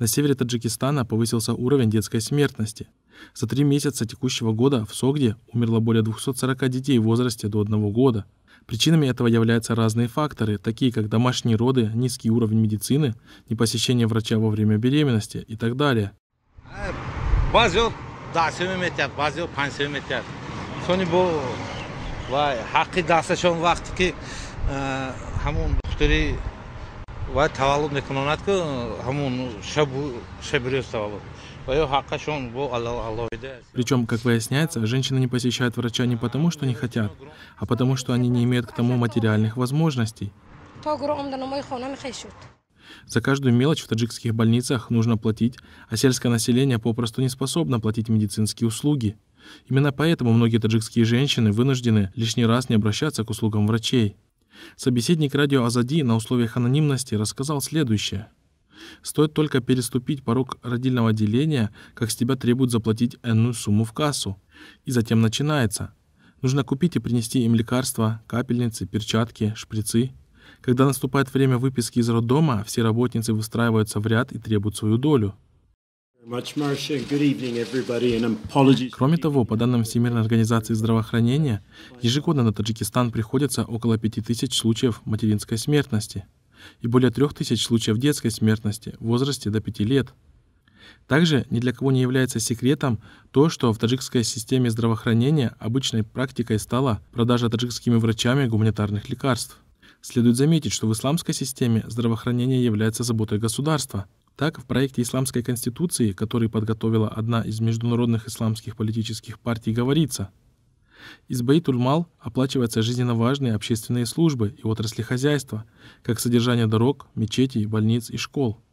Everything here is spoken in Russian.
На севере Таджикистана повысился уровень детской смертности. За три месяца текущего года в Согде умерло более 240 детей в возрасте до одного года. Причинами этого являются разные факторы, такие как домашние роды, низкий уровень медицины, непосещение врача во время беременности и так далее. و таваллуд мекунонад ки ҳамун шабрю саваллуд Причем, как выясняется, женщины не посещают врача не потому, что не хотят, а потому, что они не имеют к тому материальных возможностей. За каждую мелочь в таджикских больницах нужно платить, а сельское население попросту не способно платить медицинские услуги. Именно поэтому многие таджикские женщины вынуждены лишний раз не обращаться к услугам врачей. Собеседник радио Азади на условиях анонимности рассказал следующее. Стоит только переступить порог родильного отделения, как с тебя требуют заплатить энную сумму в кассу. И затем начинается. Нужно купить и принести им лекарства, капельницы, перчатки, шприцы. Когда наступает время выписки из роддома, все работницы выстраиваются в ряд и требуют свою долю. Кроме того, по данным Всемирной организации здравоохранения, ежегодно на Таджикистан приходится около 5000 случаев материнской смертности и более 3000 случаев детской смертности в возрасте до 5 лет. Также ни для кого не является секретом то, что в таджикской системе здравоохранения обычной практикой стала продажа таджикскими врачами гуманитарных лекарств. Следует заметить, что в исламской системе здравоохранение является заботой государства, так, в проекте Исламской Конституции, который подготовила одна из международных исламских политических партий, говорится, из Бейтульмал оплачиваются жизненно важные общественные службы и отрасли хозяйства, как содержание дорог, мечетей, больниц и школ –